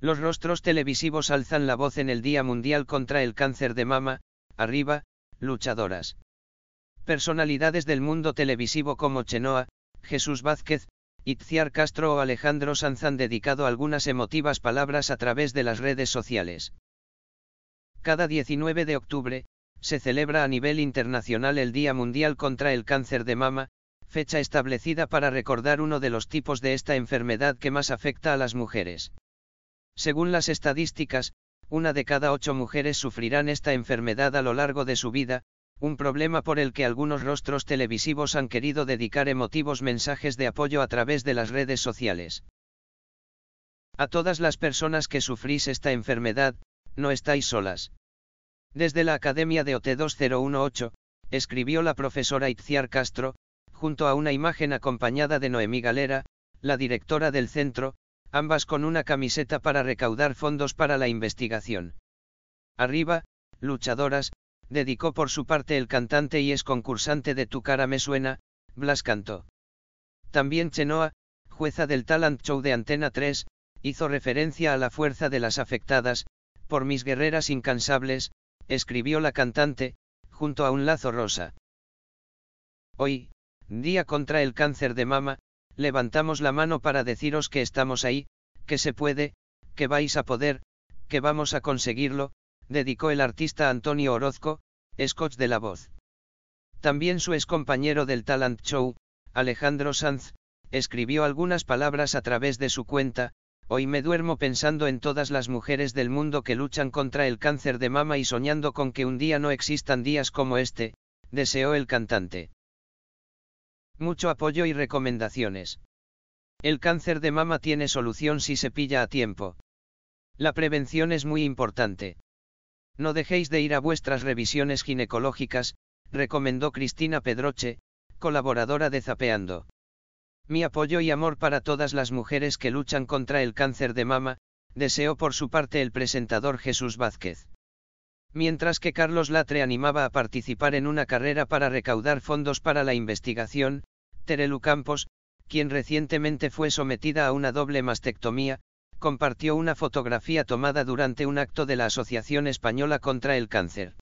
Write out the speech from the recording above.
Los rostros televisivos alzan la voz en el Día Mundial contra el Cáncer de Mama, arriba, luchadoras. Personalidades del mundo televisivo como Chenoa, Jesús Vázquez, Itziar Castro o Alejandro Sanz han dedicado algunas emotivas palabras a través de las redes sociales. Cada 19 de octubre, se celebra a nivel internacional el Día Mundial contra el Cáncer de Mama, fecha establecida para recordar uno de los tipos de esta enfermedad que más afecta a las mujeres. Según las estadísticas, una de cada ocho mujeres sufrirán esta enfermedad a lo largo de su vida, un problema por el que algunos rostros televisivos han querido dedicar emotivos mensajes de apoyo a través de las redes sociales. A todas las personas que sufrís esta enfermedad, no estáis solas. Desde la Academia de OT 2018, escribió la profesora Itziar Castro, junto a una imagen acompañada de Noemí Galera, la directora del centro, ambas con una camiseta para recaudar fondos para la investigación. Arriba, luchadoras, dedicó por su parte el cantante y es concursante de Tu cara me suena, Blas cantó. También Chenoa, jueza del talent show de Antena 3, hizo referencia a la fuerza de las afectadas, por mis guerreras incansables, escribió la cantante, junto a un lazo rosa. Hoy, día contra el cáncer de mama, levantamos la mano para deciros que estamos ahí, que se puede, que vais a poder, que vamos a conseguirlo, dedicó el artista Antonio Orozco, Scotch de la Voz. También su compañero del talent show, Alejandro Sanz, escribió algunas palabras a través de su cuenta, hoy me duermo pensando en todas las mujeres del mundo que luchan contra el cáncer de mama y soñando con que un día no existan días como este, deseó el cantante. Mucho apoyo y recomendaciones. El cáncer de mama tiene solución si se pilla a tiempo. La prevención es muy importante. No dejéis de ir a vuestras revisiones ginecológicas, recomendó Cristina Pedroche, colaboradora de Zapeando. Mi apoyo y amor para todas las mujeres que luchan contra el cáncer de mama, deseó por su parte el presentador Jesús Vázquez. Mientras que Carlos Latre animaba a participar en una carrera para recaudar fondos para la investigación, Terelu Campos, quien recientemente fue sometida a una doble mastectomía, compartió una fotografía tomada durante un acto de la Asociación Española contra el Cáncer.